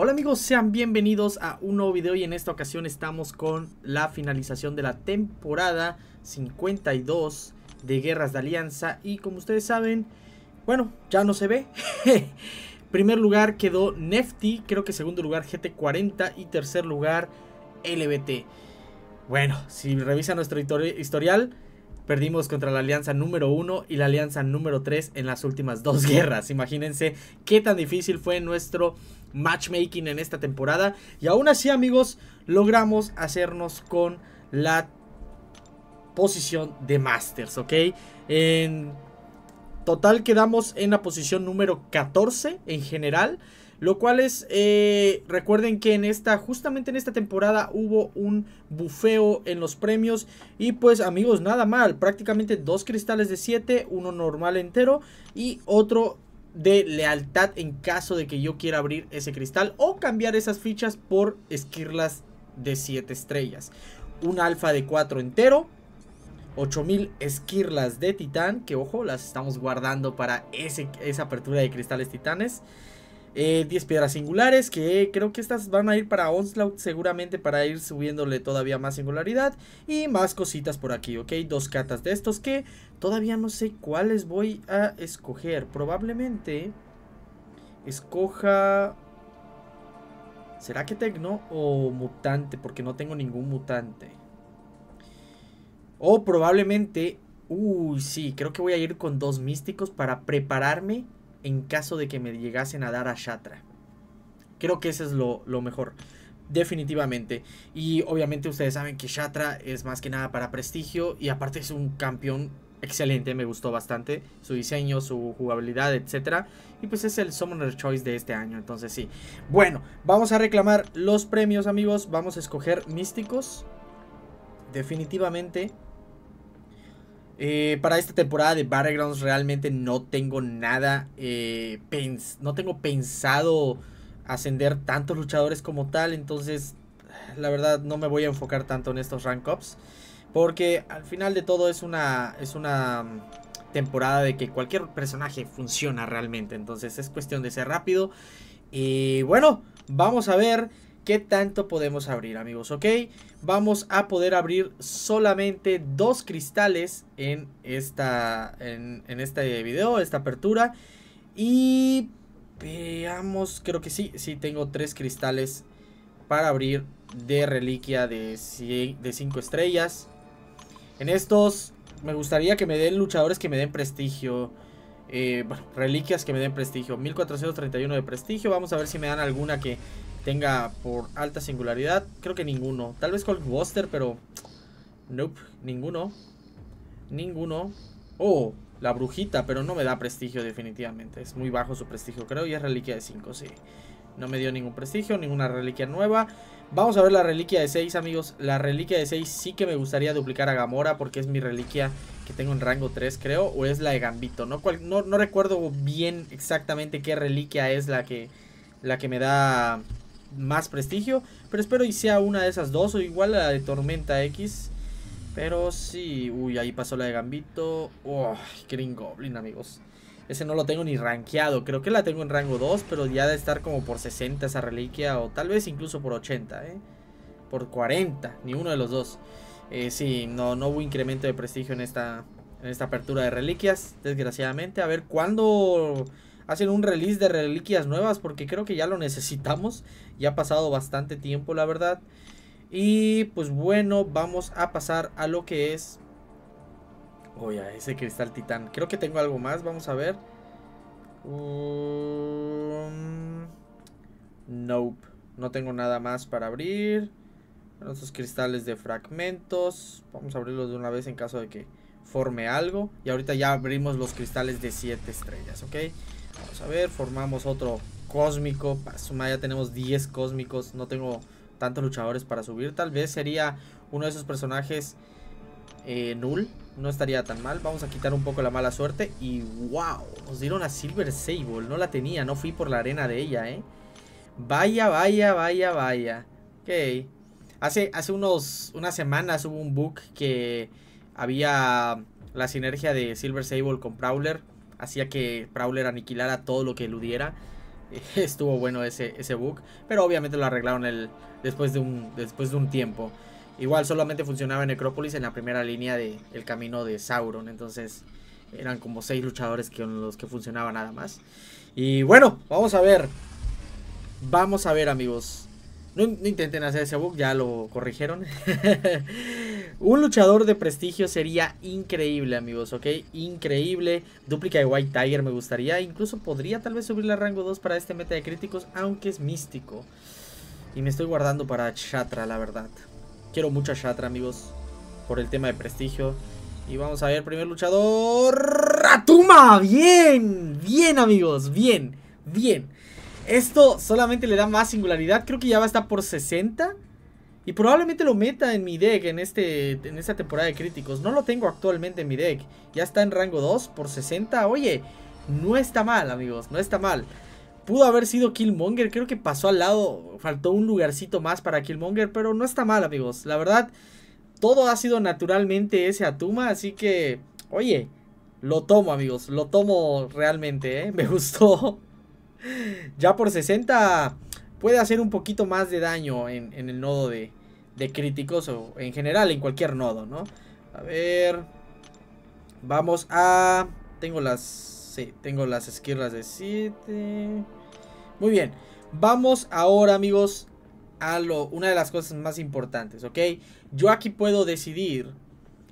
Hola amigos, sean bienvenidos a un nuevo video y en esta ocasión estamos con la finalización de la temporada 52 de Guerras de Alianza y como ustedes saben, bueno, ya no se ve. Primer lugar quedó Nefty, creo que segundo lugar GT40 y tercer lugar LBT. Bueno, si revisan nuestro historial, Perdimos contra la alianza número 1 y la alianza número 3 en las últimas dos guerras. Imagínense qué tan difícil fue nuestro matchmaking en esta temporada. Y aún así, amigos, logramos hacernos con la posición de Masters, ¿ok? En total quedamos en la posición número 14 en general. Lo cual es, eh, recuerden que en esta, justamente en esta temporada hubo un bufeo en los premios. Y pues amigos, nada mal, prácticamente dos cristales de 7, uno normal entero y otro de lealtad en caso de que yo quiera abrir ese cristal o cambiar esas fichas por esquirlas de 7 estrellas. Un alfa de 4 entero, 8000 esquirlas de titán, que ojo, las estamos guardando para ese, esa apertura de cristales titanes. 10 eh, piedras singulares, que creo que estas van a ir para Onslaught seguramente para ir subiéndole todavía más singularidad. Y más cositas por aquí, ¿ok? Dos cartas de estos que todavía no sé cuáles voy a escoger. Probablemente escoja... ¿Será que Tecno o mutante? Porque no tengo ningún mutante. O probablemente... Uy, sí, creo que voy a ir con dos místicos para prepararme en caso de que me llegasen a dar a Shatra. Creo que ese es lo, lo mejor. Definitivamente. Y obviamente ustedes saben que Shatra es más que nada para prestigio. Y aparte es un campeón excelente. Me gustó bastante. Su diseño, su jugabilidad, etc. Y pues es el Summoner Choice de este año. Entonces sí. Bueno, vamos a reclamar los premios amigos. Vamos a escoger místicos. Definitivamente. Eh, para esta temporada de Battlegrounds realmente no tengo nada, eh, no tengo pensado ascender tantos luchadores como tal, entonces la verdad no me voy a enfocar tanto en estos rank ups, porque al final de todo es una, es una mm, temporada de que cualquier personaje funciona realmente, entonces es cuestión de ser rápido y bueno, vamos a ver qué tanto podemos abrir, amigos, ¿ok? Vamos a poder abrir solamente dos cristales en, esta, en, en este video, esta apertura. Y veamos, creo que sí, sí tengo tres cristales para abrir de reliquia de cinco estrellas. En estos me gustaría que me den luchadores que me den prestigio. Eh, reliquias que me den prestigio. 1431 de prestigio. Vamos a ver si me dan alguna que tenga por alta singularidad. Creo que ninguno. Tal vez Buster, pero... Nope, ninguno. Ninguno. Oh, la brujita, pero no me da prestigio definitivamente. Es muy bajo su prestigio, creo. Y es reliquia de 5, sí. No me dio ningún prestigio, ninguna reliquia nueva. Vamos a ver la reliquia de 6, amigos. La reliquia de 6 sí que me gustaría duplicar a Gamora porque es mi reliquia que tengo en rango 3, creo. O es la de Gambito. No, no, no recuerdo bien exactamente qué reliquia es la que, la que me da más prestigio. Pero espero y sea una de esas dos o igual la de Tormenta X. Pero sí, uy, ahí pasó la de Gambito. Uy, Green Goblin, amigos. Ese no lo tengo ni rankeado. Creo que la tengo en rango 2, pero ya de estar como por 60 esa reliquia. O tal vez incluso por 80, ¿eh? Por 40, ni uno de los dos. Eh, sí, no, no hubo incremento de prestigio en esta, en esta apertura de reliquias, desgraciadamente. A ver cuándo hacen un release de reliquias nuevas porque creo que ya lo necesitamos. Ya ha pasado bastante tiempo, la verdad. Y pues bueno, vamos a pasar a lo que es... Oye, oh, ese cristal titán. Creo que tengo algo más, vamos a ver. Um, nope, no tengo nada más para abrir. Nuestros cristales de fragmentos. Vamos a abrirlos de una vez en caso de que forme algo. Y ahorita ya abrimos los cristales de 7 estrellas, ¿ok? Vamos a ver, formamos otro cósmico. Ya tenemos 10 cósmicos. No tengo tantos luchadores para subir. Tal vez sería uno de esos personajes eh, null. No estaría tan mal. Vamos a quitar un poco la mala suerte. Y wow, nos dieron a Silver Sable. No la tenía, no fui por la arena de ella, eh. Vaya, vaya, vaya, vaya. Ok. Hace, hace unos, unas semanas hubo un book que había la sinergia de Silver Sable con Prowler hacía que Prowler aniquilara todo lo que eludiera. Estuvo bueno ese, ese bug, pero obviamente lo arreglaron el, después, de un, después de un tiempo. Igual solamente funcionaba Necrópolis en la primera línea del el camino de Sauron, entonces eran como seis luchadores con los que funcionaba nada más. Y bueno, vamos a ver. Vamos a ver amigos. No, no intenten hacer ese bug, ya lo corrigieron. Un luchador de prestigio sería increíble, amigos, ¿ok? Increíble. Duplica de White Tiger me gustaría. Incluso podría tal vez subirle a rango 2 para este meta de críticos, aunque es místico. Y me estoy guardando para Shatra, la verdad. Quiero mucho a Shatra, amigos, por el tema de prestigio. Y vamos a ver, primer luchador... ¡Ratuma! ¡Bien! Bien, amigos, bien, bien. Esto solamente le da más singularidad. Creo que ya va a estar por 60. Y probablemente lo meta en mi deck en, este, en esta temporada de críticos. No lo tengo actualmente en mi deck. Ya está en rango 2 por 60. Oye, no está mal, amigos. No está mal. Pudo haber sido Killmonger. Creo que pasó al lado. Faltó un lugarcito más para Killmonger. Pero no está mal, amigos. La verdad, todo ha sido naturalmente ese Atuma. Así que, oye, lo tomo, amigos. Lo tomo realmente, ¿eh? Me gustó. ya por 60 puede hacer un poquito más de daño en el nodo de, de críticos o en general en cualquier nodo, ¿no? A ver, vamos a... Tengo las... Sí, tengo las esquirlas de 7. Muy bien, vamos ahora amigos a lo, una de las cosas más importantes, ¿ok? Yo aquí puedo decidir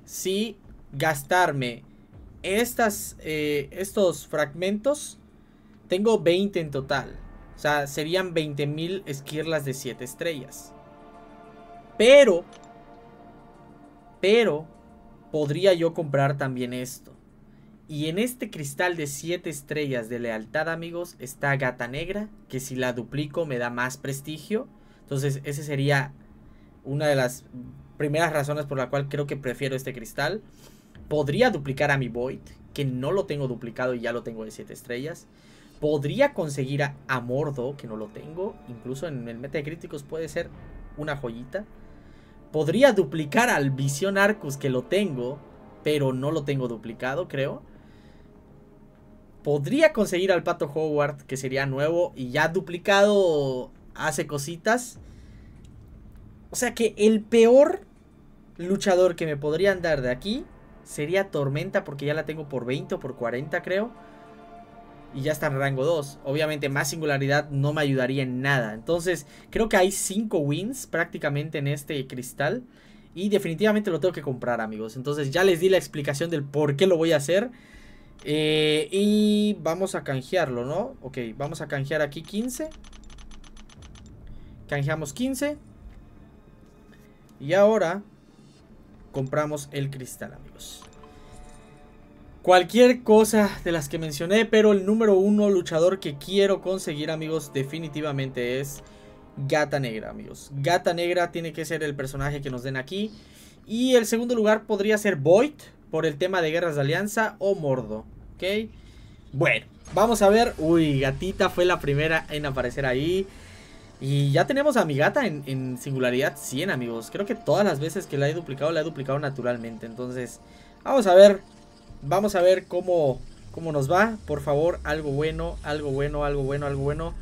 si gastarme estas, eh, estos fragmentos. Tengo 20 en total. O sea, serían 20.000 esquirlas de 7 estrellas. Pero, pero, podría yo comprar también esto. Y en este cristal de 7 estrellas de lealtad, amigos, está Gata Negra, que si la duplico me da más prestigio. Entonces, esa sería una de las primeras razones por la cual creo que prefiero este cristal. Podría duplicar a mi Void, que no lo tengo duplicado y ya lo tengo de 7 estrellas. Podría conseguir a, a, Mordo, que no lo tengo. Incluso en el meta de críticos puede ser una joyita. Podría duplicar al Vision Arcus que lo tengo, pero no lo tengo duplicado, creo. Podría conseguir al Pato Howard, que sería nuevo y ya duplicado hace cositas. O sea que el peor luchador que me podrían dar de aquí sería Tormenta, porque ya la tengo por 20 o por 40, creo y ya está en rango 2. Obviamente más singularidad no me ayudaría en nada. Entonces creo que hay 5 wins prácticamente en este cristal. Y definitivamente lo tengo que comprar amigos. Entonces ya les di la explicación del por qué lo voy a hacer. Eh, y vamos a canjearlo, ¿no? Ok, vamos a canjear aquí 15. Canjeamos 15. Y ahora compramos el cristal amigos. Cualquier cosa de las que mencioné, pero el número uno luchador que quiero conseguir, amigos, definitivamente es Gata Negra, amigos. Gata Negra tiene que ser el personaje que nos den aquí. Y el segundo lugar podría ser Void, por el tema de guerras de alianza, o Mordo, ¿ok? Bueno, vamos a ver. Uy, Gatita fue la primera en aparecer ahí. Y ya tenemos a mi gata en, singularidad 100, amigos. Creo que todas las veces que la he duplicado, la he duplicado naturalmente. Entonces, vamos a ver Vamos a ver cómo, cómo nos va. Por favor, algo bueno, algo bueno, algo bueno, algo bueno.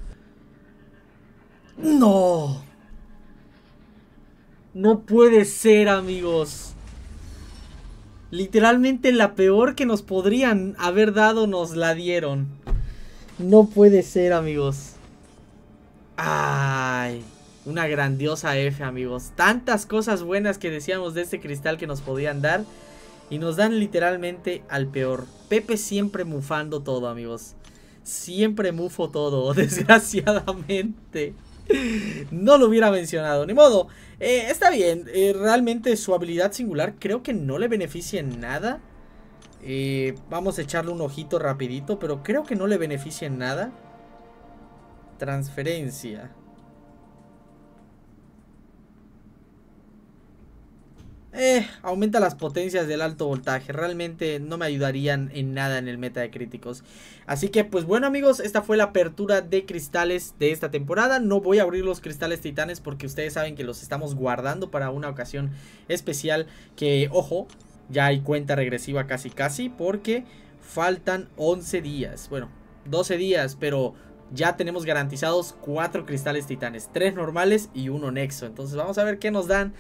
No. No puede ser, amigos. Literalmente la peor que nos podrían haber dado nos la dieron. No puede ser, amigos. Ay, una grandiosa F, amigos. Tantas cosas buenas que decíamos de este cristal que nos podían dar. Y nos dan literalmente al peor. Pepe siempre mufando todo, amigos. Siempre mufo todo, desgraciadamente. No lo hubiera mencionado, ni modo. Eh, está bien, eh, realmente su habilidad singular creo que no le beneficia en nada. Eh, vamos a echarle un ojito rapidito, pero creo que no le beneficia en nada. Transferencia. Eh, aumenta las potencias del alto voltaje. Realmente no me ayudarían en nada en el meta de críticos. Así que pues bueno amigos, esta fue la apertura de cristales de esta temporada. No voy a abrir los cristales titanes porque ustedes saben que los estamos guardando para una ocasión especial. Que ojo, ya hay cuenta regresiva casi casi porque faltan 11 días. Bueno, 12 días, pero ya tenemos garantizados 4 cristales titanes. 3 normales y 1 nexo. Entonces vamos a ver qué nos dan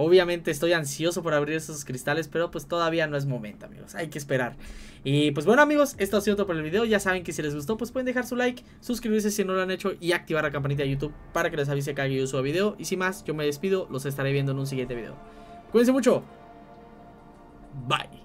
Obviamente estoy ansioso por abrir esos cristales, pero pues todavía no es momento, amigos. Hay que esperar. Y pues bueno, amigos, esto ha sido todo por el video. Ya saben que si les gustó, pues pueden dejar su like, suscribirse si no lo han hecho y activar la campanita de YouTube para que les avise cada que yo suba video. Y sin más, yo me despido. Los estaré viendo en un siguiente video. Cuídense mucho. Bye.